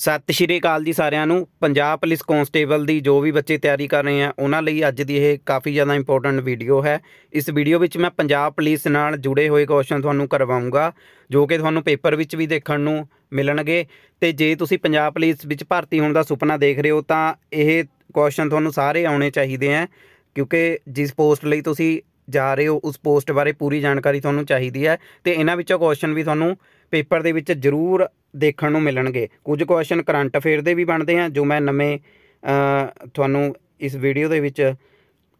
ਸਤਿ ਸ਼੍ਰੀ ਅਕਾਲ ਜੀ ਸਾਰਿਆਂ ਨੂੰ ਪੰਜਾਬ ਪੁਲਿਸ ਕਾਂਸਟੇਬਲ ਦੀ ਜੋ ਵੀ ਬੱਚੇ ਤਿਆਰੀ ਕਰ ਰਹੇ ਆ ਉਹਨਾਂ ਲਈ ਅੱਜ ਦੀ ਇਹ ਕਾਫੀ ਜ਼ਿਆਦਾ ਇੰਪੋਰਟੈਂਟ ਵੀਡੀਓ ਹੈ ਇਸ ਵੀਡੀਓ ਵਿੱਚ ਮੈਂ ਪੰਜਾਬ ਪੁਲਿਸ ਨਾਲ ਜੁੜੇ ਹੋਏ ਕੁਐਸਚਨ ਤੁਹਾਨੂੰ ਕਰਵਾਉਂਗਾ ਜੋ ਕਿ ਤੁਹਾਨੂੰ ਪੇਪਰ ਵਿੱਚ ਵੀ ਦੇਖਣ ਨੂੰ ਮਿਲਣਗੇ ਤੇ ਜੇ ਤੁਸੀਂ ਪੰਜਾਬ ਪੁਲਿਸ ਵਿੱਚ ਭਰਤੀ ਹੋਣ ਦਾ ਸੁਪਨਾ ਦੇਖ ਰਹੇ ਹੋ ਤਾਂ ਇਹ ਕੁਐਸਚਨ ਤੁਹਾਨੂੰ ਸਾਰੇ ਆਉਣੇ ਚਾਹੀਦੇ ਆ ਕਿਉਂਕਿ ਜਿਸ ਪੋਸਟ ਲਈ ਤੁਸੀਂ ਜਾ ਰਹੇ ਹੋ ਉਸ ਪੋਸਟ ਬਾਰੇ ਪੂਰੀ ਜਾਣਕਾਰੀ ਤੁਹਾਨੂੰ ਚਾਹੀਦੀ ਹੈ ਤੇ ਇਹਨਾਂ ਵਿੱਚੋਂ ਕੁਐਸਚਨ ਵੀ ਤੁਹਾਨੂੰ ਪੇਪਰ ਦੇ ਵਿੱਚ ਜ਼ਰੂਰ ਦੇਖਣ ਨੂੰ ਮਿਲਣਗੇ ਕੁਝ ਕੁਐਸਚਨ ਕਰੰਟ ਅਫੇਅਰ ਦੇ ਵੀ ਬਣਦੇ ਆ ਜੋ ਮੈਂ ਨਵੇਂ ਤੁਹਾਨੂੰ ਇਸ ਵੀਡੀਓ ਦੇ ਵਿੱਚ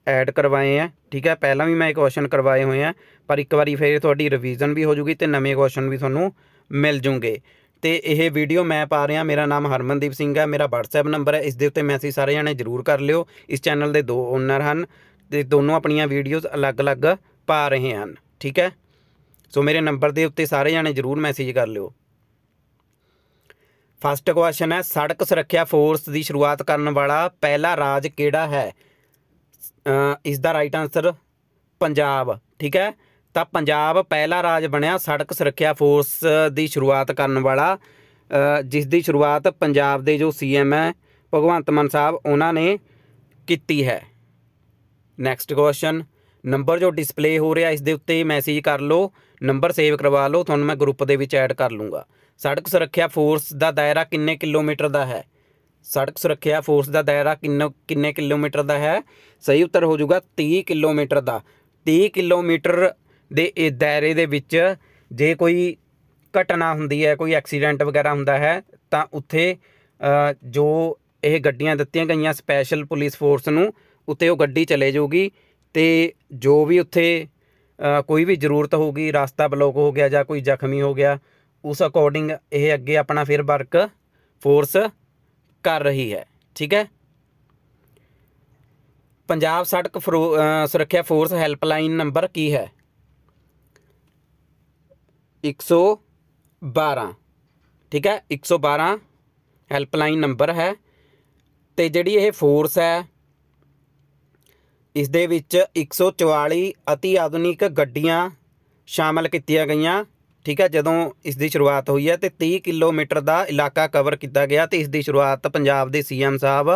ਐਡ ਕਰਵਾਏ ਆ ਠੀਕ ਹੈ ਪਹਿਲਾਂ ਵੀ ਮੈਂ ਇੱਕ ਕੁਐਸਚਨ ਕਰਵਾਏ ਹੋਏ ਆ ਪਰ ਇੱਕ ਵਾਰੀ ਫੇਰ ਤੁਹਾਡੀ ਰਿਵੀਜ਼ਨ ਵੀ ਹੋ ਜੂਗੀ ਤੇ ਨਵੇਂ ਕੁਐਸਚਨ ਵੀ ਤੁਹਾਨੂੰ ਮਿਲ ਜੂਗੇ ਤੇ ਇਹ ਵੀਡੀਓ ਮੈਂ ਪਾ ਰਿਹਾ ਮੇਰਾ ਨਾਮ ਹਰਮਨਦੀਪ ਸਿੰਘ ਹੈ ਮੇਰਾ WhatsApp ਨੰਬਰ ਹੈ ਇਸ ਦੇ ਉੱਤੇ ਮੈਸੇਜ ਸਾਰੇ ਜਣੇ ਜ਼ਰੂਰ ਕਰ ਲਿਓ ਇਸ ਚੈਨਲ ਦੇ ਦੋ ਓਨਰ ਹਨ ਤੇ ਦੋਨੋਂ ਆਪਣੀਆਂ ਵੀਡੀਓਜ਼ ਅਲੱਗ-ਅਲੱਗ ਪਾ ਰਹੇ ਹਨ ਠੀਕ ਹੈ ਸੋ ਮੇਰੇ ਨੰਬਰ ਦੇ ਉੱਤੇ ਸਾਰੇ ਜਣੇ ਜ਼ਰੂਰ ਮੈਸੇਜ ਕਰ ਲਿਓ ਫਸਟ ਕੁਐਸਚਨ ਹੈ ਸੜਕ ਸੁਰੱਖਿਆ ਫੋਰਸ ਦੀ ਸ਼ੁਰੂਆਤ ਕਰਨ ਵਾਲਾ ਪਹਿਲਾ ਰਾਜ ਕਿਹੜਾ ਹੈ ਇਸ ਦਾ ਰਾਈਟ ਆਨਸਰ ਪੰਜਾਬ ਠੀਕ ਹੈ ਤਾਂ ਪੰਜਾਬ ਪਹਿਲਾ ਰਾਜ ਬਣਿਆ ਸੜਕ ਸੁਰੱਖਿਆ ਫੋਰਸ ਦੀ ਸ਼ੁਰੂਆਤ ਕਰਨ ਵਾਲਾ ਜਿਸ ਦੀ ਸ਼ੁਰੂਆਤ ਪੰਜਾਬ ਦੇ ਜੋ ਸੀਐਮ ਹੈ ਭਗਵੰਤ ਮਾਨ ਸਾਹਿਬ ਉਹਨਾਂ ਨੇ ਕੀਤੀ ਹੈ ਨੈਕਸਟ ਕੁਐਸਚਨ ਨੰਬਰ ਜੋ ਡਿਸਪਲੇ ਹੋ ਰਿਹਾ ਇਸ ਦੇ ਉੱਤੇ ਮੈਸੇਜ ਕਰ ਲਓ ਨੰਬਰ ਸੇਵ ਕਰਵਾ ਲਓ ਤੁਹਾਨੂੰ ਮੈਂ ਗਰੁੱਪ ਦੇ ਵਿੱਚ ਐਡ ਕਰ ਲੂੰਗਾ ਸੜਕ ਸੁਰੱਖਿਆ ਫੋਰਸ ਦਾ ਦਾਇਰਾ ਕਿੰਨੇ ਕਿਲੋਮੀਟਰ ਦਾ ਹੈ ਸੜਕ ਸੁਰੱਖਿਆ ਫੋਰਸ ਦਾ ਦਾਇਰਾ ਕਿੰਨੇ ਕਿੰਨੇ ਕਿਲੋਮੀਟਰ ਦਾ ਹੈ ਸਹੀ ਉੱਤਰ ਹੋ ਜਾਊਗਾ 30 ਕਿਲੋਮੀਟਰ ਦਾ 30 ਕਿਲੋਮੀਟਰ ਦੇ ਇਹ ਦਾਇਰੇ ਦੇ ਵਿੱਚ ਜੇ ਕੋਈ ਘਟਨਾ ਹੁੰਦੀ ਹੈ ਕੋਈ ਐਕਸੀਡੈਂਟ ਵਗੈਰਾ ਹੁੰਦਾ ਹੈ ਤਾਂ ਉੱਥੇ ਜੋ ਇਹ ਗੱਡੀਆਂ ਦਿੱਤੀਆਂ ਗਈਆਂ ਸਪੈਸ਼ਲ ਪੁਲਿਸ ਫੋਰਸ ਨੂੰ ਉੱਤੇ ਉਹ ਗੱਡੀ ਚਲੇ ਜਾਊਗੀ ਤੇ ਜੋ ਵੀ ਉੱਥੇ ਕੋਈ ਵੀ ਜ਼ਰੂਰਤ ਹੋਊਗੀ ਰਸਤਾ ਬਲੌਕ ਹੋ ਗਿਆ ਜਾਂ ਕੋਈ ਜ਼ਖਮੀ ਹੋ ਗਿਆ ਉਸ ਅਕੋਰਡਿੰਗ ਇਹ ਅੱਗੇ ਆਪਣਾ ਫਿਰ ਵਰਕ ਫੋਰਸ ਕਰ ਰਹੀ ਹੈ ਠੀਕ ਹੈ ਪੰਜਾਬ ਸੜਕ ਸੁਰੱਖਿਆ ਫੋਰਸ ਹੈਲਪਲਾਈਨ ਨੰਬਰ ਕੀ ਹੈ 112 ਠੀਕ ਹੈ 112 ਹੈਲਪਲਾਈਨ ਨੰਬਰ ਹੈ ਤੇ ਜਿਹੜੀ ਇਹ ਫੋਰਸ ਹੈ ਇਸ ਦੇ ਵਿੱਚ 144 ਅਤਿ ਆਧੁਨਿਕ ਗੱਡੀਆਂ ਸ਼ਾਮਲ ਕੀਤੀਆਂ ਗਈਆਂ ਠੀਕ ਹੈ ਜਦੋਂ ਇਸ ਦੀ ਸ਼ੁਰੂਆਤ ਹੋਈ ਹੈ ਤੇ 30 ਕਿਲੋਮੀਟਰ ਦਾ ਇਲਾਕਾ ਕਵਰ ਕੀਤਾ ਗਿਆ ਤੇ ਇਸ ਦੀ ਸ਼ੁਰੂਆਤ ਪੰਜਾਬ ਦੇ ਸੀਐਮ ਸਾਹਿਬ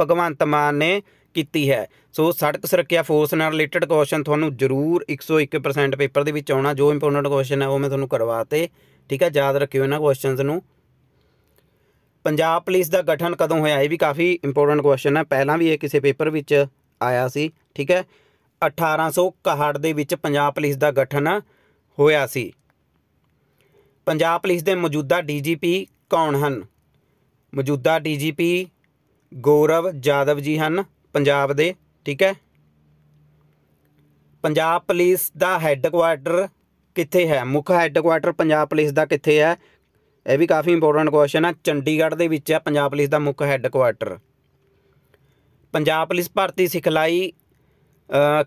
ਭਗਵੰਤ ਮਾਨ ਨੇ ਕੀਤੀ ਹੈ ਸੋ ਸੜਕ ਸੁਰੱਖਿਆ ਫੋਰਸ ਨਾਲ ਰਿਲੇਟਡ ਕੁਐਸਚਨ ਤੁਹਾਨੂੰ ਜ਼ਰੂਰ 101% ਪੇਪਰ ਦੇ ਵਿੱਚ ਆਉਣਾ ਜੋ ਇੰਪੋਰਟੈਂਟ ਕੁਐਸਚਨ ਹੈ ਉਹ ਮੈਂ ਤੁਹਾਨੂੰ ਕਰਵਾਤੇ ਠੀਕ ਹੈ ਯਾਦ ਰੱਖਿਓ ਇਹਨਾਂ ਕੁਐਸਚਨਸ ਨੂੰ ਪੰਜਾਬ ਪੁਲਿਸ ਦਾ ਗਠਨ ਕਦੋਂ ਹੋਇਆ ਇਹ ਵੀ ਕਾਫੀ ਇੰਪੋਰਟੈਂਟ ਕੁਐਸਚਨ ਹੈ ਪਹਿਲਾਂ ਵੀ ਇਹ ਕਿਸੇ ਪੇਪਰ ਵਿੱਚ ਆਇਆ ਸੀ ਠੀਕ ਹੈ 1861 ਦੇ ਵਿੱਚ ਪੰਜਾਬ ਪੁਲਿਸ ਦਾ ਗਠਨ ਹੋਇਆ ਸੀ ਪੰਜਾਬ ਪੁਲਿਸ ਦੇ ਮੌਜੂਦਾ ਡੀਜੀਪੀ ਕੌਣ ਹਨ ਮੌਜੂਦਾ ਡੀਜੀਪੀ ਗੌਰਵ ਜਾਦਵ ਜੀ ਹਨ ਪੰਜਾਬ ਦੇ ਠੀਕ ਹੈ ਪੰਜਾਬ ਪੁਲਿਸ ਦਾ ਹੈੱਡਕੁਆਰਟਰ ਕਿੱਥੇ ਹੈ ਮੁੱਖ ਹੈੱਡਕੁਆਰਟਰ ਪੰਜਾਬ ਪੁਲਿਸ ਦਾ ਕਿੱਥੇ ਹੈ ਇਹ ਵੀ ਕਾਫੀ ਇੰਪੋਰਟੈਂਟ ਕੁਐਸਚਨ ਹੈ ਚੰਡੀਗੜ੍ਹ ਦੇ ਵਿੱਚ ਹੈ ਪੰਜਾਬ ਪੁਲਿਸ ਦਾ ਮੁੱਖ ਹੈੱਡਕੁਆਰਟਰ ਪੰਜਾਬ ਪੁਲਿਸ ਭਰਤੀ ਸਿਖਲਾਈ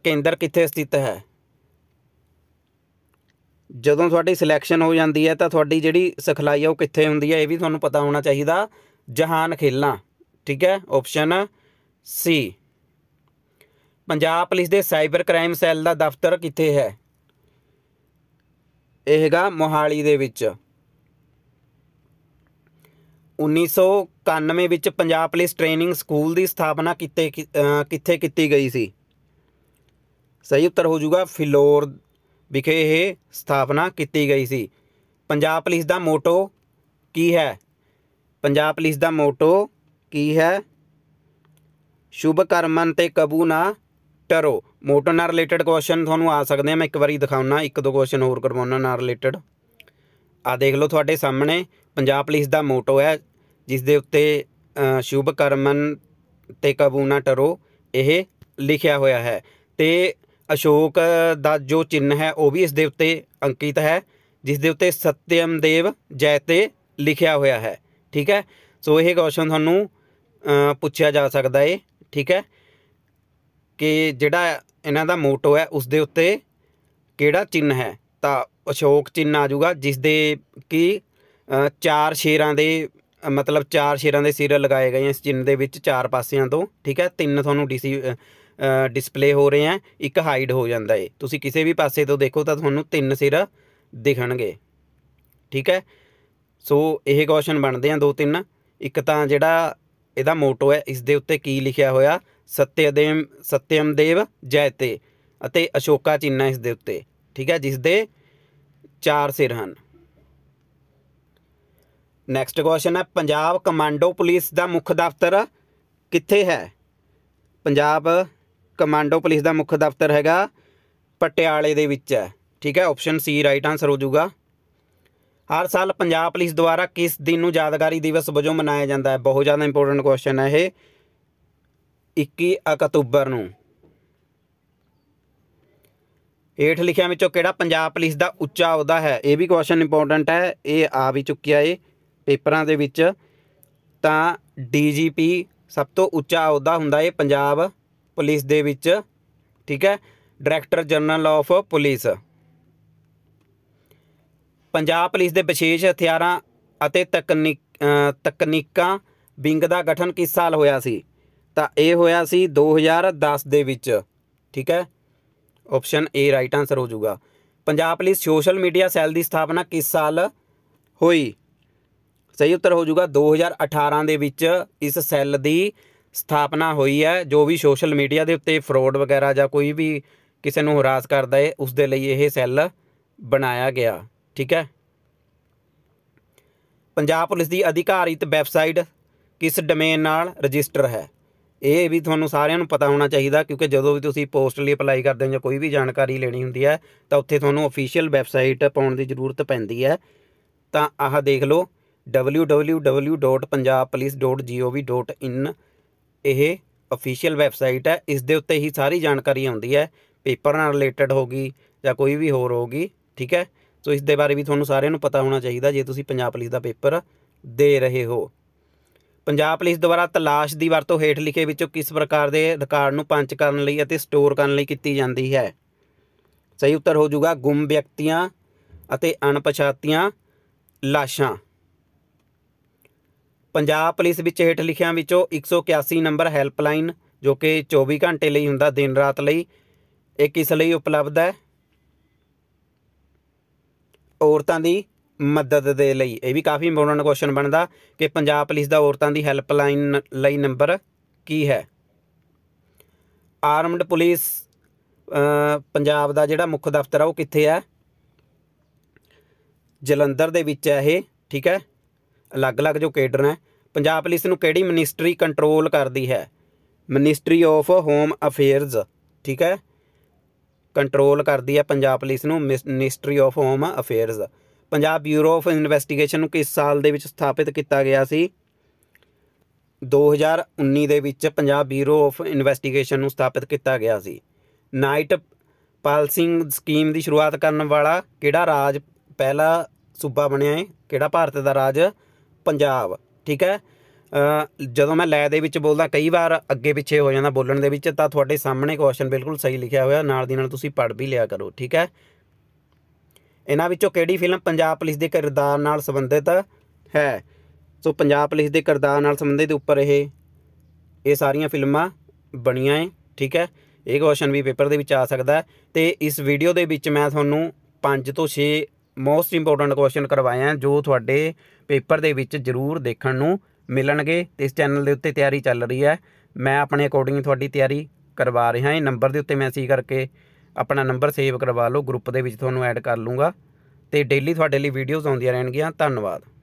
ਕੇਂਦਰ ਕਿੱਥੇ ਸਥਿਤ ਹੈ ਜਦੋਂ ਤੁਹਾਡੀ ਸਿਲੈਕਸ਼ਨ ਹੋ ਜਾਂਦੀ ਹੈ ਤਾਂ ਤੁਹਾਡੀ ਜਿਹੜੀ ਸਿਖਲਾਈ ਹੈ ਉਹ ਕਿੱਥੇ ਹੁੰਦੀ ਹੈ ਇਹ ਵੀ ਤੁਹਾਨੂੰ ਪਤਾ ਹੋਣਾ ਚਾਹੀਦਾ ਜਹਾਨ ਖੇਲਾ ਠੀਕ ਹੈ ਆਪਸ਼ਨ ਸੀ ਪੰਜਾਬ ਪੁਲਿਸ ਦੇ ਸਾਈਬਰ ਕ੍ਰਾਈਮ ਸੈੱਲ ਦਾ ਦਫ਼ਤਰ ਕਿੱਥੇ ਹੈ ਇਹ ਹੈਗਾ ਮੋਹਾਲੀ ਦੇ ਵਿੱਚ 1991 ਵਿੱਚ ਪੰਜਾਬ ਪੁਲਿਸ ਟ੍ਰੇਨਿੰਗ ਸਕੂਲ ਦੀ ਸਥਾਪਨਾ ਕਿੱਥੇ ਕਿੱਥੇ ਕੀਤੀ ਗਈ ਸੀ ਸਹੀ ਉੱਤਰ ਹੋ ਜਾਊਗਾ ਫਿਲੌਰ ਵਿਖੇ ਇਹ ਸਥਾਪਨਾ ਕੀਤੀ ਗਈ ਸੀ ਪੰਜਾਬ ਪੁਲਿਸ ਦਾ ਮੋਟੋ ਕੀ ਹੈ ਪੰਜਾਬ ਪੁਲਿਸ ਦਾ ਮੋਟੋ ਕੀ ਹੈ ਸ਼ੁਭ ਕਰਮਨ ਤੇ ਕਬੂ ਨਾ ਟਰੋ ਮੋਟੋ ਨਾਲ ਰਿਲੇਟਡ ਕੁਐਸਚਨ ਤੁਹਾਨੂੰ ਆ ਸਕਦੇ ਆ ਮੈਂ ਇੱਕ ਵਾਰੀ ਦਿਖਾਉਣਾ ਇੱਕ ਦੋ ਕੁਐਸਚਨ ਹੋਰ ਕਰਵਾਉਣਾ ਨਾਲ ਰਿਲੇਟਡ ਆ ਦੇਖ ਲਓ ਤੁਹਾਡੇ ਸਾਹਮਣੇ ਪੰਜਾਬ ਪੁਲਿਸ ਦਾ ਮੋਟੋ ਹੈ ਜਿਸ ਦੇ ਉੱਤੇ ਸ਼ੁਭ ਕਰਮਨ ਤੇ ਕਬੂਨਾ ਟਰੋ ਇਹ ਲਿਖਿਆ ਹੋਇਆ ਹੈ ਤੇ ਅਸ਼ੋਕ ਦਾ ਜੋ ਚਿੰਨ ਹੈ ਉਹ ਵੀ ਇਸ ਦੇ ਉੱਤੇ ਅੰਕਿਤ ਹੈ ਜਿਸ ਦੇ ਉੱਤੇ ਸਤਿਅਮ ਦੇਵ ਜੈਤੇ ਲਿਖਿਆ ਹੋਇਆ ਹੈ ਠੀਕ ਹੈ ਸੋ ਇਹ ਕੁਐਸਚਨ ਤੁਹਾਨੂੰ ਪੁੱਛਿਆ ਜਾ ਸਕਦਾ ਹੈ ਠੀਕ ਹੈ ਕਿ ਜਿਹੜਾ ਇਹਨਾਂ ਦਾ ਮੋਟੋ ਹੈ ਉਸ ਦੇ ਉੱਤੇ ਕਿਹੜਾ ਚਿੰਨ ਹੈ ਤਾਂ ਅਸ਼ੋਕ ਚਿੰਨ ਆ ਜਾਊਗਾ ਜਿਸ ਦੇ ਕਿ ਚਾਰ ਸ਼ੇਰਾਂ ਦੇ ਮਤਲਬ ਚਾਰ ਸ਼ੇਰਾਂ ਦੇ ਸਿਰ ਲਗਾਏ ਗਏ ਇਸ ਚਿੰਨ ਦੇ ਵਿੱਚ ਚਾਰ ਪਾਸਿਆਂ ਤੋਂ ਠੀਕ ਹੈ ਤਿੰਨ ਤੁਹਾਨੂੰ ਡੀਸੀ ਡਿਸਪਲੇ ਹੋ ਰਹੇ ਆ ਇੱਕ ਹਾਈਡ ਹੋ ਜਾਂਦਾ ਏ ਤੁਸੀਂ ਕਿਸੇ ਵੀ ਪਾਸੇ ਤੋਂ ਦੇਖੋ ਤਾਂ ਤੁਹਾਨੂੰ ਤਿੰਨ ਸਿਰ ਦਿਖਣਗੇ ਠੀਕ ਹੈ ਸੋ ਇਹ ਕੁਐਸਚਨ ਬਣਦੇ ਆ ਦੋ ਤਿੰਨ ਇੱਕ ਤਾਂ ਜਿਹੜਾ ਇਹਦਾ ਮੋਟੋ ਹੈ ਇਸ ਦੇ ਉੱਤੇ ਕੀ ਲਿਖਿਆ ਹੋਇਆ ਸਤਿਅਦੇਵ ਸਤਿਅਮਦੇਵ ਜੈਤੇ ਅਤੇ ਅਸ਼ੋਕਾ ਚਿੰਨਾ ਇਸ ਦੇ ਉੱਤੇ ਠੀਕ ਹੈ ਜਿਸ ਦੇ ਚਾਰ ਸਿਰ ਹਨ ਨੈਕਸਟ ਕੁਐਸਚਨ ਹੈ ਪੰਜਾਬ ਕਮਾਂਡੋ ਪੁਲਿਸ ਦਾ ਮੁੱਖ ਦਫ਼ਤਰ ਕਿੱਥੇ ਹੈ ਪੰਜਾਬ ਕਮਾਂਡੋ ਪੁਲਿਸ ਦਾ ਮੁੱਖ ਦਫ਼ਤਰ ਹੈਗਾ ਪਟਿਆਲੇ ਦੇ ਵਿੱਚ ਹੈ ਠੀਕ ਹੈ ਆਪਸ਼ਨ ਸੀ ਰਾਈਟ ਆਨਸਰ ਹੋ ਜਾਊਗਾ ਹਰ ਸਾਲ ਪੰਜਾਬ ਪੁਲਿਸ ਦੁਆਰਾ ਕਿਸ ਦਿਨ ਨੂੰ ਯਾਦਗਾਰੀ ਦਿਵਸ ਵਜੋਂ ਮਨਾਇਆ ਜਾਂਦਾ ਹੈ ਬਹੁਤ ਜ਼ਿਆਦਾ ਇੰਪੋਰਟੈਂਟ ਕੁਐਸਚਨ ਹੈ ਇਹ 21 ਅਕਤੂਬਰ ਨੂੰ ਏਠ ਲਿਖਿਆਂ ਵਿੱਚੋਂ ਕਿਹੜਾ ਪੰਜਾਬ ਪੁਲਿਸ ਦਾ ਉੱਚਾ ਅਹੁਦਾ ਹੈ ਇਹ ਵੀ ਕੁਐਸਚਨ ਇੰਪੋਰਟੈਂਟ ਹੈ ਇਹ ਆ ਵੀ ਚੁੱਕਿਆ ਏ ਪੇਪਰਾਂ ਦੇ ਵਿੱਚ ਤਾਂ ਡੀਜੀਪੀ ਸਭ ਤੋਂ ਉੱਚਾ ਅਹੁਦਾ ਹੁੰਦਾ ਏ ਪੰਜਾਬ ਪੁਲਿਸ ਦੇ ਵਿੱਚ ਠੀਕ ਹੈ director general of police Punjab police ਦੇ ਵਿਸ਼ੇਸ਼ ਹਥਿਆਰਾਂ ਅਤੇ ਤਕਨੀਕ ਤਕਨੀਕਾਂ ਵਿੰਗ ਦਾ ਗਠਨ ਕਿਸ ਸਾਲ ਹੋਇਆ ਸੀ ਤਾਂ ਇਹ ਹੋਇਆ ਸੀ 2010 ਦੇ ਵਿੱਚ ਠੀਕ ਹੈ ਆਪਸ਼ਨ ਏ ਰਾਈਟ ਆਨਸਰ ਹੋ ਜਾਊਗਾ Punjab police social media cell ਦੀ ਸਥਾਪਨਾ ਕਿਸ ਸਾਲ ਹੋਈ ਸਹੀ ਉੱਤਰ ਹੋ ਜਾਊਗਾ 2018 ਦੇ ਵਿੱਚ ਇਸ ਸੈੱਲ ਦੀ ਸਥਾਪਨਾ ਹੋਈ ਹੈ ਜੋ ਵੀ ਸੋਸ਼ਲ ਮੀਡੀਆ ਦੇ ਉੱਤੇ ਫਰੋਡ ਵਗੈਰਾ ਜਾਂ ਕੋਈ ਵੀ ਕਿਸੇ ਨੂੰ ਹਰਾਸ ਕਰਦਾ ਹੈ ਉਸ ਦੇ ਲਈ ਇਹ ਸੈੱਲ ਬਣਾਇਆ ਗਿਆ ਠੀਕ ਹੈ ਪੰਜਾਬ ਪੁਲਿਸ ਦੀ ਅਧਿਕਾਰਿਤ ਵੈਬਸਾਈਟ ਕਿਸ ਡੋਮੇਨ ਨਾਲ ਰਜਿਸਟਰ ਹੈ ਇਹ ਵੀ ਤੁਹਾਨੂੰ ਸਾਰਿਆਂ ਨੂੰ ਪਤਾ ਹੋਣਾ ਚਾਹੀਦਾ ਕਿਉਂਕਿ ਜਦੋਂ ਵੀ ਤੁਸੀਂ ਪੋਸਟ ਲਈ ਅਪਲਾਈ ਕਰਦੇ ਹੋ ਜਾਂ ਕੋਈ ਵੀ ਜਾਣਕਾਰੀ ਲੈਣੀ ਹੁੰਦੀ ਹੈ ਤਾਂ ਉੱਥੇ ਤੁਹਾਨੂੰ ਅਫੀਸ਼ੀਅਲ ਵੈਬਸਾਈਟ ਪਾਉਣ ਦੀ ਜ਼ਰੂਰਤ ਪੈਂਦੀ ਹੈ ਤਾਂ ਆਹ ਦੇਖ ਲਓ www.punjabpolice.gov.in ਇਹ ਅਫੀਸ਼ੀਅਲ ਵੈਬਸਾਈਟ ਹੈ ਇਸ ਦੇ ਉੱਤੇ ਹੀ ਸਾਰੀ ਜਾਣਕਾਰੀ ਆਉਂਦੀ ਹੈ ਪੇਪਰ ਨਾਲ ਰਿਲੇਟਡ ਹੋਗੀ ਜਾਂ ਕੋਈ ਵੀ ਹੋਰ ਹੋਗੀ ਠੀਕ ਹੈ ਸੋ ਇਸ ਦੇ ਬਾਰੇ ਵੀ ਤੁਹਾਨੂੰ ਸਾਰਿਆਂ ਨੂੰ ਪਤਾ ਹੋਣਾ ਚਾਹੀਦਾ ਜੇ ਤੁਸੀਂ ਪੰਜਾਬ ਪੁਲਿਸ ਦਾ ਪੇਪਰ ਦੇ ਰਹੇ ਹੋ ਪੰਜਾਬ ਪੁਲਿਸ ਦੁਆਰਾ ਤਲਾਸ਼ ਦੀ ਵਰਤੋਂ ਹੇਠ ਲਿਖੇ ਵਿੱਚੋਂ ਕਿਸ ਪ੍ਰਕਾਰ ਦੇ ਰਿਕਾਰਡ ਨੂੰ ਪੰਚ ਕਰਨ ਲਈ ਅਤੇ ਸਟੋਰ ਕਰਨ ਲਈ ਕੀਤੀ ਜਾਂਦੀ ਹੈ ਸਹੀ ਉੱਤਰ ਹੋ ਜਾਊਗਾ ਗੁੰਮ ਵਿਅਕਤੀਆਂ ਅਤੇ ਅਣਪਛਾਤੀਆਂ ਲਾਸ਼ਾਂ ਪੰਜਾਬ ਪੁਲਿਸ ਵਿੱਚ ਹੇਠ ਲਿਖਿਆਂ ਵਿੱਚੋਂ 181 ਨੰਬਰ ਹੈਲਪਲਾਈਨ ਜੋ ਕਿ 24 ਘੰਟੇ ਲਈ ਹੁੰਦਾ ਦਿਨ ਰਾਤ ਲਈ ਇਹ ਕਿਸ ਲਈ ਉਪਲਬਧ ਹੈ ਔਰਤਾਂ ਦੀ ਮਦਦ ਦੇ ਲਈ ਇਹ ਵੀ ਕਾਫੀ ਇੰਪੋਰਟੈਂਟ ਕੁਐਸਚਨ ਬਣਦਾ ਕਿ ਪੰਜਾਬ ਪੁਲਿਸ ਦਾ ਔਰਤਾਂ ਦੀ ਹੈਲਪਲਾਈਨ ਲਈ ਨੰਬਰ ਕੀ ਹੈ ਆਰਮਡ ਪੁਲਿਸ ਪੰਜਾਬ ਦਾ ਜਿਹੜਾ ਮੁੱਖ ਦਫ਼ਤਰ ਆ ਉਹ ਕਿੱਥੇ ਹੈ ਜਲੰਧਰ ਦੇ ਵਿੱਚ ਹੈ ਇਹ ਠੀਕ ਹੈ ਅਲੱਗ-ਅਲੱਗ ਜੋ ਕੇਡਰ ਹੈ ਪੰਜਾਬ ਪੁਲਿਸ ਨੂੰ ਕਿਹੜੀ ਮਿਨਿਸਟਰੀ ਕੰਟਰੋਲ ਕਰਦੀ ਹੈ ਮਿਨਿਸਟਰੀ ਆਫ ਹੋਮ ਅਫੇਅਰਸ ਠੀਕ ਹੈ ਕੰਟਰੋਲ ਕਰਦੀ ਹੈ ਪੰਜਾਬ ਪੁਲਿਸ ਨੂੰ ministry of home affairs Punjab bureau of investigation ਨੂੰ ਕਿਸ ਸਾਲ ਦੇ ਵਿੱਚ ਸਥਾਪਿਤ ਕੀਤਾ ਗਿਆ ਸੀ 2019 ਦੇ ਵਿੱਚ ਪੰਜਾਬ ਬਿਊਰੋ ਆਫ ਇਨਵੈਸਟੀਗੇਸ਼ਨ ਨੂੰ ਸਥਾਪਿਤ ਕੀਤਾ ਗਿਆ ਸੀ ਨਾਈਟ ਪਾਲਸਿੰਗ ਸਕੀਮ ਦੀ ਸ਼ੁਰੂਆਤ ਕਰਨ ਵਾਲਾ ਕਿਹੜਾ ਰਾਜ ਪਹਿਲਾ ਸੂਬਾ ਬਣਿਆ ਹੈ ਕਿਹੜਾ ਭਾਰਤ ਦਾ ਰਾਜ ਪੰਜਾਬ ਠੀਕ ਹੈ ਜਦੋਂ ਮੈਂ ਲੈ ਦੇ ਵਿੱਚ ਬੋਲਦਾ ਕਈ ਵਾਰ ਅੱਗੇ ਪਿੱਛੇ ਹੋ ਜਾਂਦਾ ਬੋਲਣ ਦੇ ਵਿੱਚ ਤਾਂ ਤੁਹਾਡੇ ਸਾਹਮਣੇ ਕੁਐਸਚਨ ਬਿਲਕੁਲ ਸਹੀ ਲਿਖਿਆ ਹੋਇਆ ਨਾਲ ਦੀ ਨਾਲ ਤੁਸੀਂ ਪੜ੍ਹ ਵੀ ਲਿਆ ਕਰੋ ਠੀਕ ਹੈ ਇਹਨਾਂ ਵਿੱਚੋਂ ਕਿਹੜੀ ਫਿਲਮ ਪੰਜਾਬ ਪੁਲਿਸ ਦੇ ਕਿਰਦਾਰ ਨਾਲ ਸੰਬੰਧਿਤ ਹੈ ਸੋ ਪੰਜਾਬ ਪੁਲਿਸ ਦੇ ਕਿਰਦਾਰ ਨਾਲ ਸੰਬੰਧਿਤ ਉੱਪਰ ਇਹ ਇਹ ਸਾਰੀਆਂ ਫਿਲਮਾਂ ਬਣੀਆਂ ਹੈ ਠੀਕ ਹੈ ਇਹ ਕੁਐਸਚਨ ਵੀ ਪੇਪਰ ਦੇ ਵਿੱਚ ਆ ਸਕਦਾ ਤੇ ਇਸ ਵੀਡੀਓ ਦੇ ਵਿੱਚ ਮੈਂ ਤੁਹਾਨੂੰ 5 ਤੋਂ 6 ਮੋਸਟ ਇੰਪੋਰਟੈਂਟ ਕੁਐਸਚਨ ਕਰਵਾਏ ਆ ਜੋ ਤੁਹਾਡੇ ਪੇਪਰ ਦੇ ਵਿੱਚ ਜ਼ਰੂਰ ਦੇਖਣ ਨੂੰ ਮਿਲਣਗੇ ਤੇ ਇਸ ਚੈਨਲ ਦੇ ਉੱਤੇ ਤਿਆਰੀ ਚੱਲ ਰਹੀ ਹੈ ਮੈਂ ਆਪਣੇ ਅਕੋਰਡਿੰਗ ਤੁਹਾਡੀ ਤਿਆਰੀ ਕਰਵਾ ਰਿਹਾ ਹਾਂ ਨੰਬਰ ਦੇ ਉੱਤੇ ਮੈਸੇਜ ਕਰਕੇ ਆਪਣਾ ਨੰਬਰ ਸੇਵ ਕਰਵਾ ਲਓ ਗਰੁੱਪ ਦੇ ਵਿੱਚ ਤੁਹਾਨੂੰ ਐਡ ਕਰ ਲੂੰਗਾ ਤੇ ਡੇਲੀ ਤੁਹਾਡੇ ਲਈ ਵੀਡੀਓਜ਼ ਆਉਂਦੀਆਂ ਰਹਿਣਗੀਆਂ ਧੰਨਵਾਦ